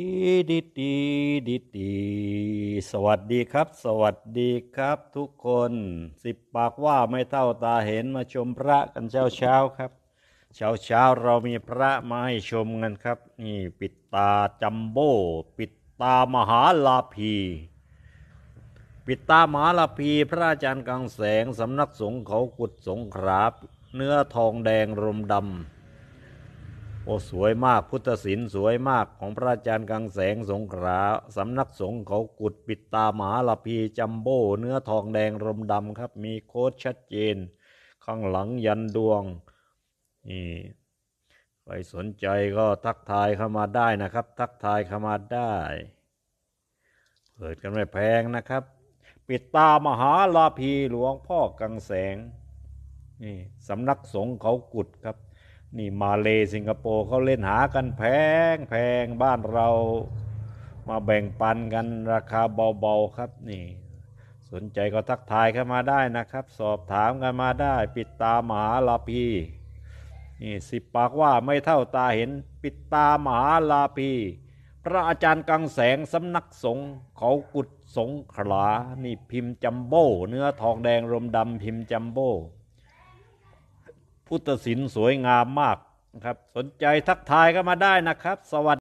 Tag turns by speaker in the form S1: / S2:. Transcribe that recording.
S1: ดีดีดีดีดีสวัสดีครับ สวัสดีครับทุกคนสิบปากว่าไม่เท่าตาเห็นมาชมพระกันเช้าเช้าครับ เช้าเช้าเรามีพระมาให้ชมกันครับ นี่ปิดตาจัมโบ้ปิดตามหาลาภีปิดตามหาลาภีพระอาจารย์กลางแสงสำนักสงฆ์เขากุดสงครับเนื้อทองแดงรมดำโอ้สวยมากพุทธศิลป์สวยมากของพระอาจารย์กังแสงสงขาสำนักสงฆ์เขากุด ปิดตาหมาลาพีจัมโบ้ เนื้อทองแดงรมดำครับ มีโค้ดชัดเจน ข้างหลังยันดวง นี่ใครสนใจก็ทักทายเข้ามาได้นะครับ ทักทายเข้ามาได้เปิดกันไม่แพงนะครับ ปิดตามหาลาพีหลวงพ่อกังแสงนี่สำนักสงฆ์เขากุดครับนี่มาเลสิงคโปร์เขาเล่นหากันแพงแพงบ้านเรา มาแบ่งปันกันราคาเบาๆ ครับนี่ สนใจก็ทักทายเข้ามาได้นะครับ สอบถามกันมาได้ ปิดตาหมาลาพีนี่สิบปากว่าไม่เท่าตาเห็นปิดตาหมาลาพีพระอาจารย์กังแสงสำนักสงฆ์เขากุดสงขลา นี่พิมพ์จัมโบ้ เนื้อทองแดงรมดำพิมพ์จัมโบ้พุทธศิลป์สวยงามมากนะครับสนใจทักทายก็มาได้นะครับสวัสดี